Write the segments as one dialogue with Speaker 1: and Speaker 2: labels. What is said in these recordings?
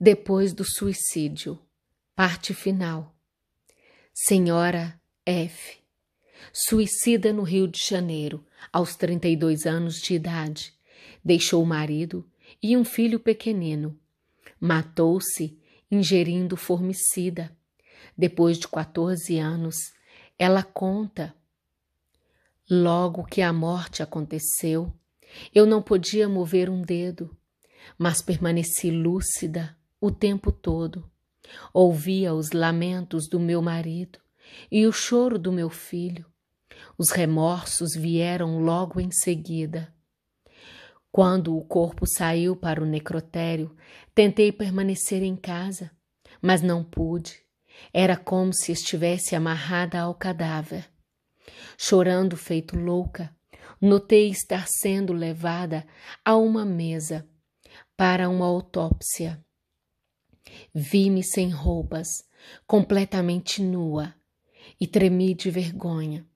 Speaker 1: depois do suicídio. Parte final. Senhora F. Suicida no Rio de Janeiro, aos 32 anos de idade. Deixou o marido e um filho pequenino. Matou-se ingerindo formicida. Depois de 14 anos, ela conta. Logo que a morte aconteceu, eu não podia mover um dedo, mas permaneci lúcida o tempo todo. Ouvia os lamentos do meu marido e o choro do meu filho. Os remorsos vieram logo em seguida. Quando o corpo saiu para o necrotério, tentei permanecer em casa, mas não pude. Era como se estivesse amarrada ao cadáver. Chorando feito louca, notei estar sendo levada a uma mesa para uma autópsia. Vi-me sem roupas, completamente nua, e tremi de vergonha.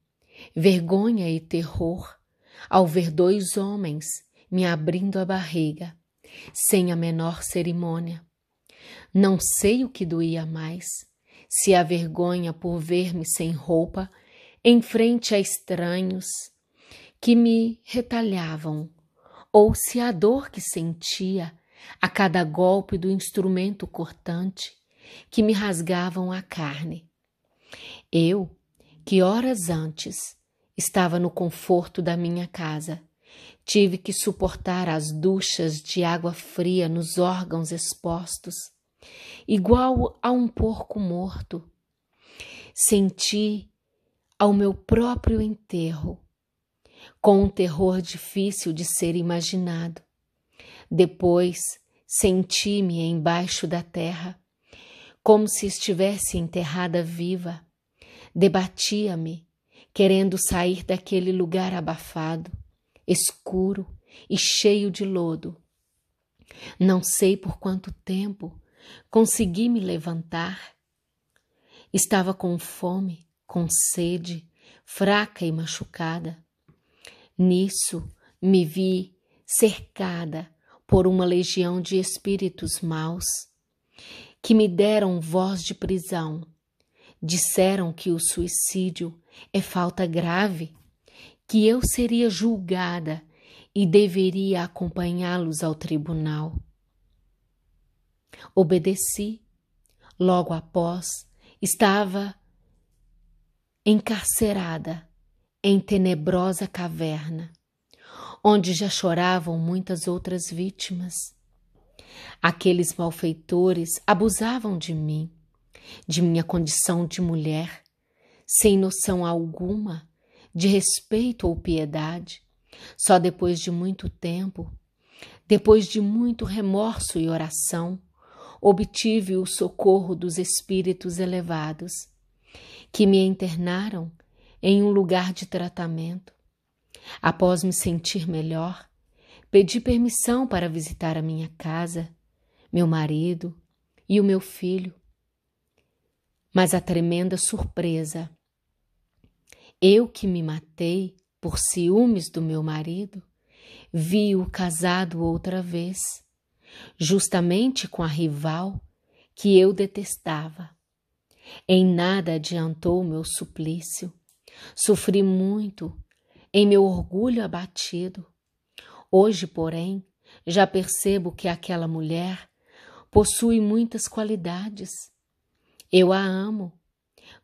Speaker 1: Vergonha e terror ao ver dois homens me abrindo a barriga, sem a menor cerimônia. Não sei o que doía mais, se a vergonha por ver-me sem roupa, em frente a estranhos que me retalhavam, ou se a dor que sentia a cada golpe do instrumento cortante que me rasgavam a carne. Eu, que horas antes estava no conforto da minha casa, tive que suportar as duchas de água fria nos órgãos expostos, igual a um porco morto. Senti ao meu próprio enterro, com um terror difícil de ser imaginado. Depois senti-me embaixo da terra, como se estivesse enterrada viva. Debatia-me, querendo sair daquele lugar abafado, escuro e cheio de lodo. Não sei por quanto tempo consegui me levantar. Estava com fome, com sede, fraca e machucada. Nisso me vi cercada por uma legião de espíritos maus, que me deram voz de prisão. Disseram que o suicídio é falta grave, que eu seria julgada e deveria acompanhá-los ao tribunal. Obedeci. Logo após, estava encarcerada em tenebrosa caverna onde já choravam muitas outras vítimas. Aqueles malfeitores abusavam de mim, de minha condição de mulher, sem noção alguma de respeito ou piedade. Só depois de muito tempo, depois de muito remorso e oração, obtive o socorro dos espíritos elevados, que me internaram em um lugar de tratamento Após me sentir melhor, pedi permissão para visitar a minha casa, meu marido e o meu filho. Mas a tremenda surpresa. Eu que me matei por ciúmes do meu marido, vi-o casado outra vez, justamente com a rival que eu detestava. Em nada adiantou o meu suplício. Sofri muito em meu orgulho abatido. Hoje, porém, já percebo que aquela mulher possui muitas qualidades. Eu a amo,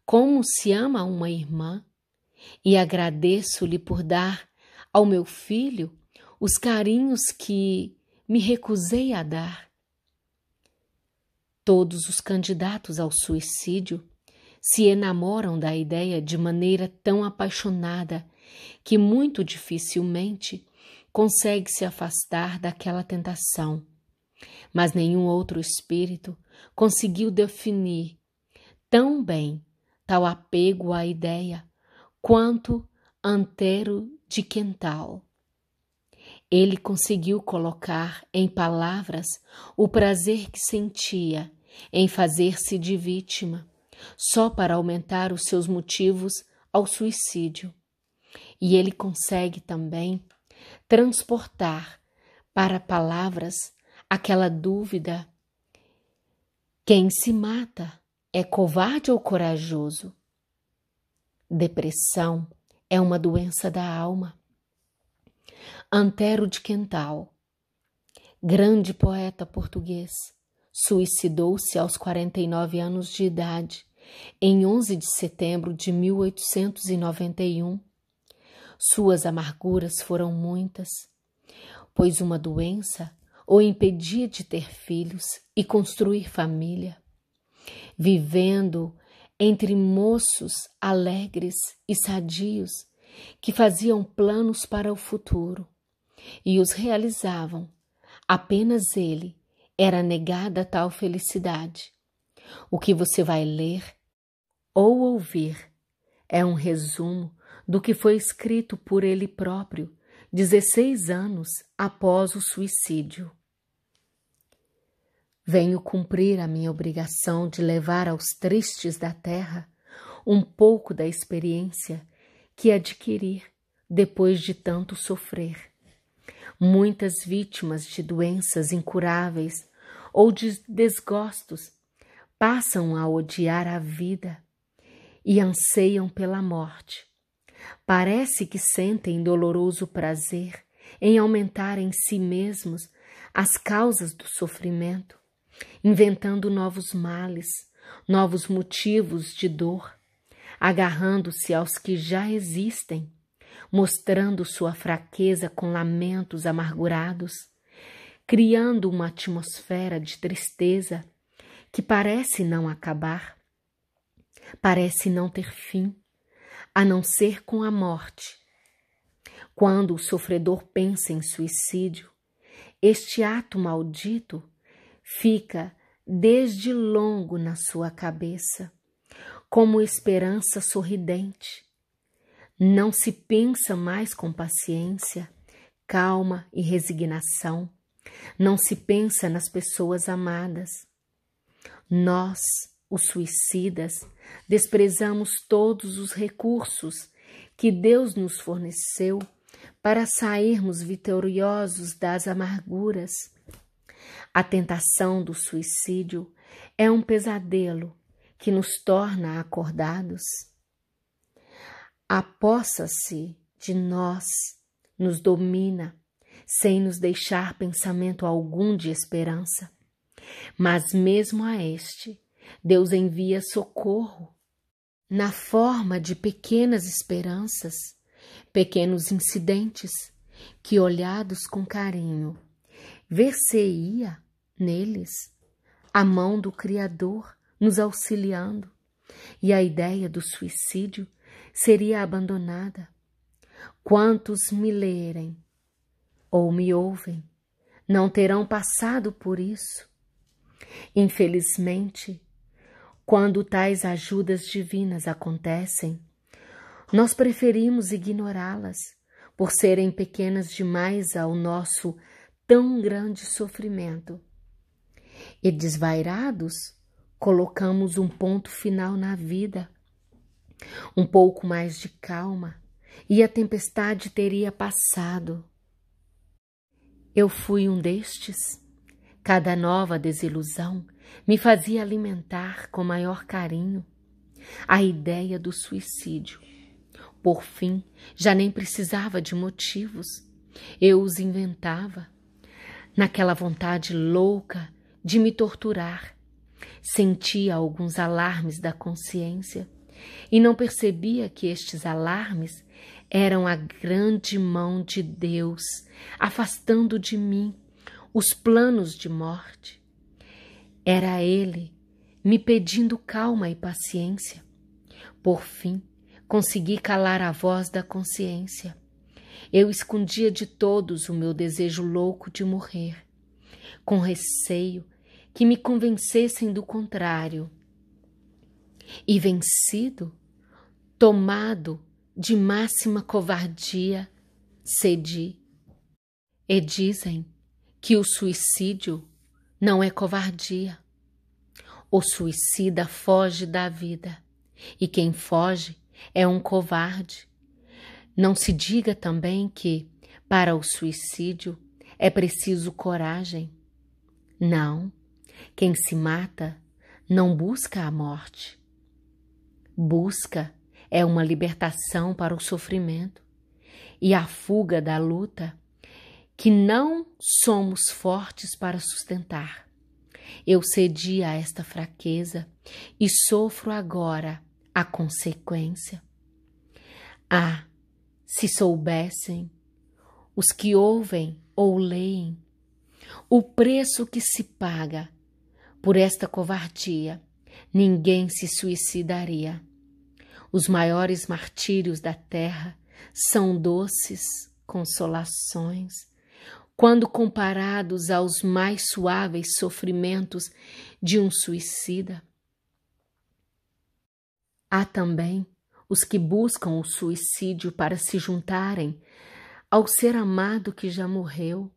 Speaker 1: como se ama uma irmã, e agradeço-lhe por dar ao meu filho os carinhos que me recusei a dar. Todos os candidatos ao suicídio se enamoram da ideia de maneira tão apaixonada que muito dificilmente consegue se afastar daquela tentação. Mas nenhum outro espírito conseguiu definir tão bem tal apego à ideia quanto Antero de Quental. Ele conseguiu colocar em palavras o prazer que sentia em fazer-se de vítima, só para aumentar os seus motivos ao suicídio. E ele consegue também transportar para palavras aquela dúvida: quem se mata é covarde ou corajoso? Depressão é uma doença da alma. Antero de Quental, grande poeta português, suicidou-se aos 49 anos de idade em 11 de setembro de 1891 suas amarguras foram muitas, pois uma doença o impedia de ter filhos e construir família, vivendo entre moços alegres e sadios que faziam planos para o futuro e os realizavam. Apenas ele era negada tal felicidade. O que você vai ler ou ouvir é um resumo do que foi escrito por ele próprio, 16 anos após o suicídio. Venho cumprir a minha obrigação de levar aos tristes da terra um pouco da experiência que adquiri depois de tanto sofrer. Muitas vítimas de doenças incuráveis ou de desgostos passam a odiar a vida e anseiam pela morte, Parece que sentem doloroso prazer em aumentar em si mesmos as causas do sofrimento, inventando novos males, novos motivos de dor, agarrando-se aos que já existem, mostrando sua fraqueza com lamentos amargurados, criando uma atmosfera de tristeza que parece não acabar, parece não ter fim a não ser com a morte. Quando o sofredor pensa em suicídio, este ato maldito fica desde longo na sua cabeça, como esperança sorridente. Não se pensa mais com paciência, calma e resignação. Não se pensa nas pessoas amadas. Nós os suicidas, desprezamos todos os recursos que Deus nos forneceu para sairmos vitoriosos das amarguras. A tentação do suicídio é um pesadelo que nos torna acordados. Apossa-se de nós, nos domina, sem nos deixar pensamento algum de esperança. Mas mesmo a este, Deus envia socorro na forma de pequenas esperanças, pequenos incidentes que, olhados com carinho, ver-se-ia neles a mão do Criador nos auxiliando, e a ideia do suicídio seria abandonada. Quantos me lerem ou me ouvem não terão passado por isso. Infelizmente, quando tais ajudas divinas acontecem, nós preferimos ignorá-las, por serem pequenas demais ao nosso tão grande sofrimento. E desvairados, colocamos um ponto final na vida. Um pouco mais de calma e a tempestade teria passado. Eu fui um destes. Cada nova desilusão me fazia alimentar com maior carinho a ideia do suicídio. Por fim, já nem precisava de motivos, eu os inventava, naquela vontade louca de me torturar. Sentia alguns alarmes da consciência e não percebia que estes alarmes eram a grande mão de Deus afastando de mim os planos de morte. Era ele me pedindo calma e paciência. Por fim, consegui calar a voz da consciência. Eu escondia de todos o meu desejo louco de morrer, com receio que me convencessem do contrário. E vencido, tomado de máxima covardia, cedi. E dizem que o suicídio não é covardia. O suicida foge da vida, e quem foge é um covarde. Não se diga também que, para o suicídio, é preciso coragem. Não, quem se mata não busca a morte. Busca é uma libertação para o sofrimento, e a fuga da luta que não somos fortes para sustentar. Eu cedi a esta fraqueza e sofro agora a consequência. Ah, se soubessem os que ouvem ou leem o preço que se paga por esta covardia, ninguém se suicidaria. Os maiores martírios da terra são doces consolações quando comparados aos mais suaves sofrimentos de um suicida. Há também os que buscam o suicídio para se juntarem ao ser amado que já morreu.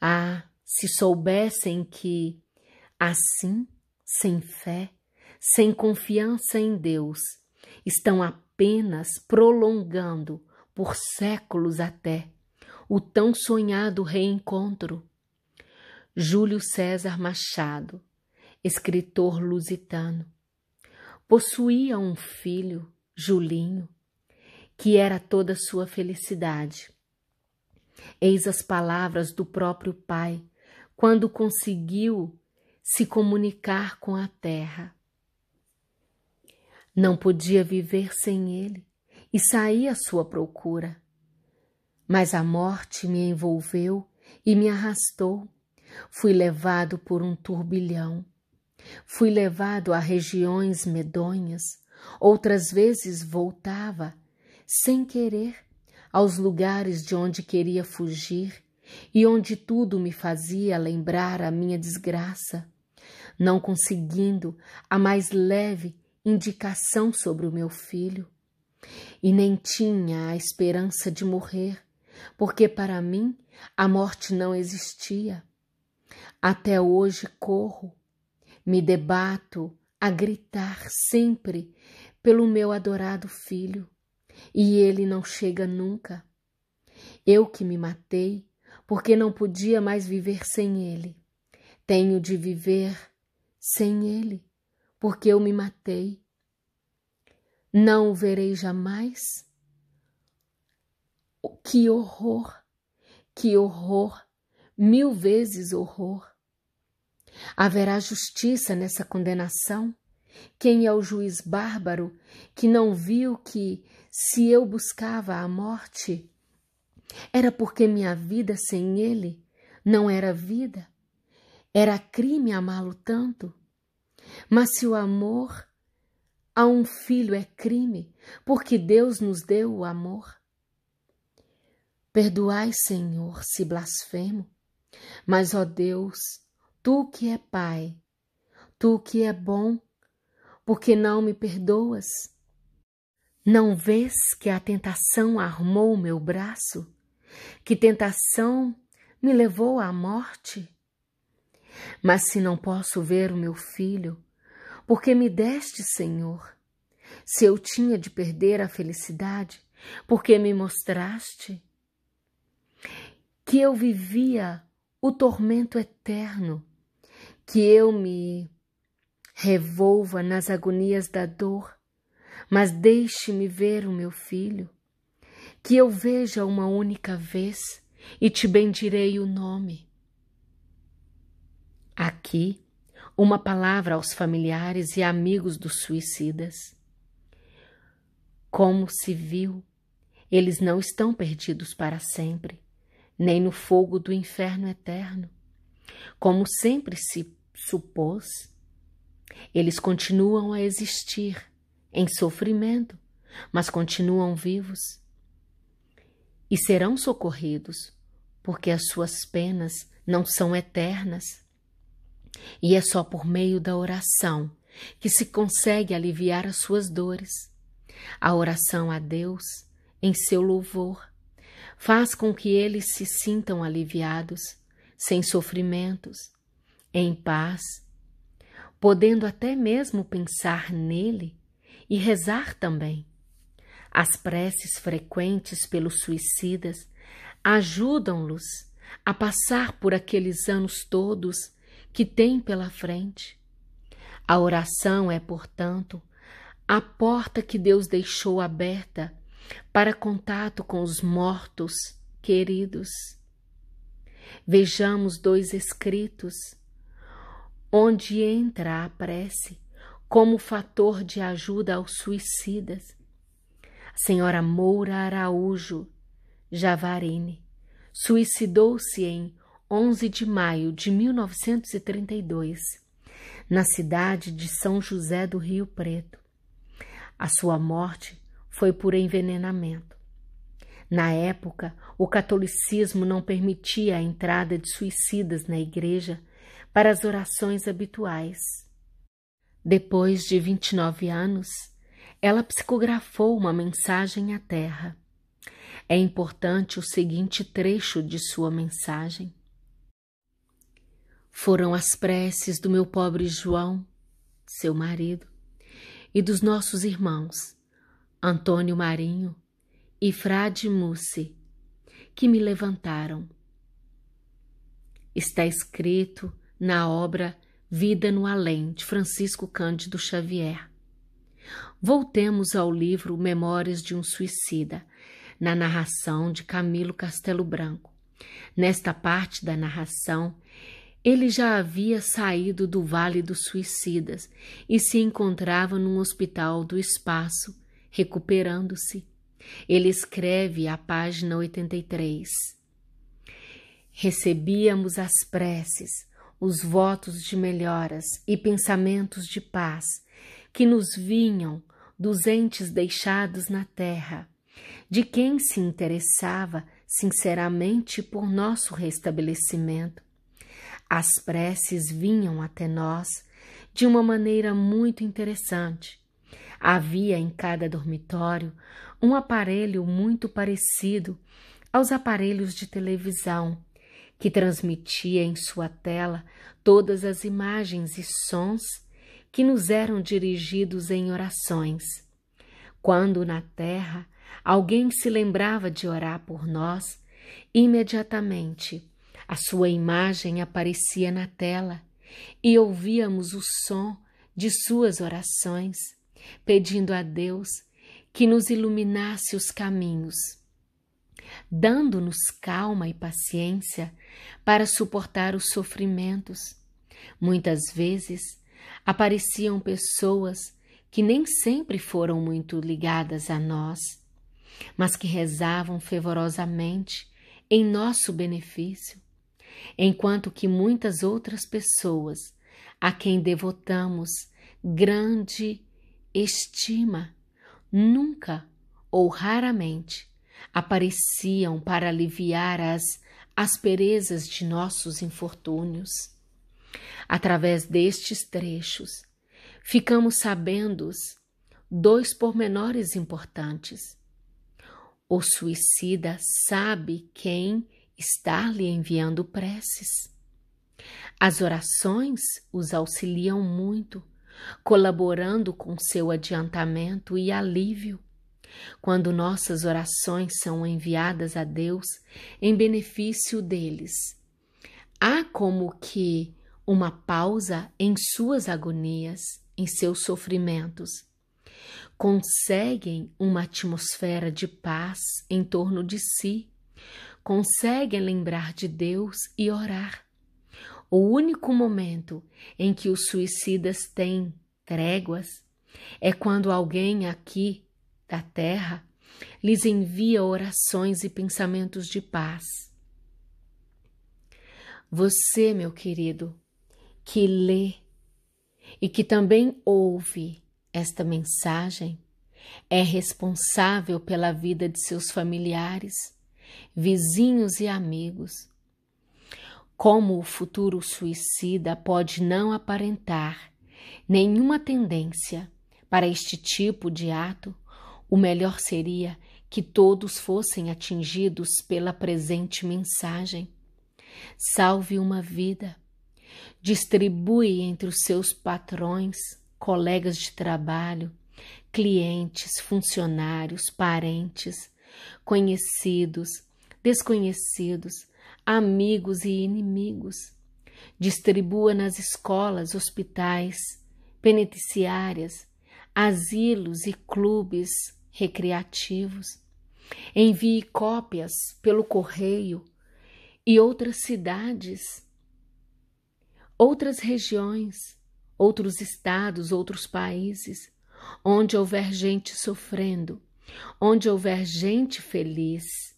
Speaker 1: Ah, se soubessem que, assim, sem fé, sem confiança em Deus, estão apenas prolongando, por séculos até, o tão sonhado reencontro. Júlio César Machado, escritor lusitano, possuía um filho, Julinho, que era toda sua felicidade. Eis as palavras do próprio pai quando conseguiu se comunicar com a terra. Não podia viver sem ele e saí à sua procura. Mas a morte me envolveu e me arrastou. Fui levado por um turbilhão. Fui levado a regiões medonhas. Outras vezes voltava, sem querer, aos lugares de onde queria fugir e onde tudo me fazia lembrar a minha desgraça, não conseguindo a mais leve indicação sobre o meu filho. E nem tinha a esperança de morrer porque para mim a morte não existia. Até hoje corro, me debato a gritar sempre pelo meu adorado filho, e ele não chega nunca. Eu que me matei, porque não podia mais viver sem ele. Tenho de viver sem ele, porque eu me matei. Não o verei jamais que horror! Que horror! Mil vezes horror! Haverá justiça nessa condenação? Quem é o juiz bárbaro que não viu que, se eu buscava a morte, era porque minha vida sem ele não era vida? Era crime amá-lo tanto? Mas se o amor a um filho é crime, porque Deus nos deu o amor, Perdoai, Senhor, se blasfemo. Mas, ó Deus, tu que é Pai, tu que é bom, porque não me perdoas? Não vês que a tentação armou meu braço? Que tentação me levou à morte? Mas se não posso ver o meu filho, porque me deste, Senhor? Se eu tinha de perder a felicidade, porque me mostraste? que eu vivia o tormento eterno, que eu me revolva nas agonias da dor, mas deixe-me ver o meu filho, que eu veja uma única vez e te bendirei o nome. Aqui, uma palavra aos familiares e amigos dos suicidas. Como se viu, eles não estão perdidos para sempre nem no fogo do inferno eterno. Como sempre se supôs, eles continuam a existir em sofrimento, mas continuam vivos e serão socorridos, porque as suas penas não são eternas. E é só por meio da oração que se consegue aliviar as suas dores. A oração a Deus em seu louvor faz com que eles se sintam aliviados, sem sofrimentos, em paz, podendo até mesmo pensar nele e rezar também. As preces frequentes pelos suicidas ajudam-los a passar por aqueles anos todos que têm pela frente. A oração é, portanto, a porta que Deus deixou aberta para contato com os mortos queridos. Vejamos dois escritos, onde entra a prece como fator de ajuda aos suicidas. A senhora Moura Araújo Javarini suicidou-se em 11 de maio de 1932, na cidade de São José do Rio Preto. A sua morte foi por envenenamento. Na época, o catolicismo não permitia a entrada de suicidas na igreja para as orações habituais. Depois de 29 anos, ela psicografou uma mensagem à Terra. É importante o seguinte trecho de sua mensagem. Foram as preces do meu pobre João, seu marido, e dos nossos irmãos Antônio Marinho e Frade Mussi, que me levantaram. Está escrito na obra Vida no Além, de Francisco Cândido Xavier. Voltemos ao livro Memórias de um Suicida, na narração de Camilo Castelo Branco. Nesta parte da narração, ele já havia saído do Vale dos Suicidas e se encontrava num hospital do espaço, recuperando-se. Ele escreve a página 83. Recebíamos as preces, os votos de melhoras e pensamentos de paz que nos vinham dos entes deixados na terra, de quem se interessava sinceramente por nosso restabelecimento. As preces vinham até nós de uma maneira muito interessante, Havia em cada dormitório um aparelho muito parecido aos aparelhos de televisão, que transmitia em sua tela todas as imagens e sons que nos eram dirigidos em orações. Quando na terra alguém se lembrava de orar por nós, imediatamente a sua imagem aparecia na tela e ouvíamos o som de suas orações pedindo a Deus que nos iluminasse os caminhos, dando-nos calma e paciência para suportar os sofrimentos. Muitas vezes apareciam pessoas que nem sempre foram muito ligadas a nós, mas que rezavam fervorosamente em nosso benefício, enquanto que muitas outras pessoas a quem devotamos grande estima. Nunca ou raramente apareciam para aliviar as asperezas de nossos infortúnios. Através destes trechos, ficamos sabendo dois pormenores importantes. O suicida sabe quem está lhe enviando preces. As orações os auxiliam muito colaborando com seu adiantamento e alívio. Quando nossas orações são enviadas a Deus em benefício deles, há como que uma pausa em suas agonias, em seus sofrimentos. Conseguem uma atmosfera de paz em torno de si, conseguem lembrar de Deus e orar o único momento em que os suicidas têm tréguas é quando alguém aqui da terra lhes envia orações e pensamentos de paz. Você, meu querido, que lê e que também ouve esta mensagem, é responsável pela vida de seus familiares, vizinhos e amigos como o futuro suicida pode não aparentar nenhuma tendência para este tipo de ato, o melhor seria que todos fossem atingidos pela presente mensagem. Salve uma vida. Distribui entre os seus patrões, colegas de trabalho, clientes, funcionários, parentes, conhecidos, desconhecidos, amigos e inimigos. Distribua nas escolas, hospitais, penitenciárias, asilos e clubes recreativos. Envie cópias pelo correio e outras cidades, outras regiões, outros estados, outros países, onde houver gente sofrendo, onde houver gente feliz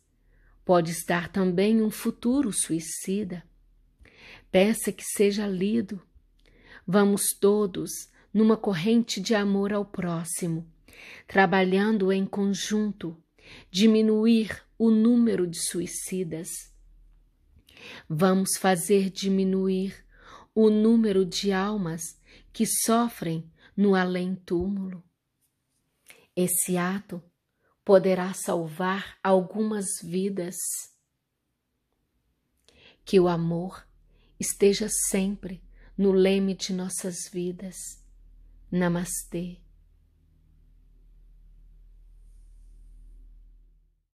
Speaker 1: Pode estar também um futuro suicida. Peça que seja lido. Vamos todos numa corrente de amor ao próximo, trabalhando em conjunto, diminuir o número de suicidas. Vamos fazer diminuir o número de almas que sofrem no além-túmulo. Esse ato poderá salvar algumas vidas. Que o amor esteja sempre no leme de nossas vidas. Namastê.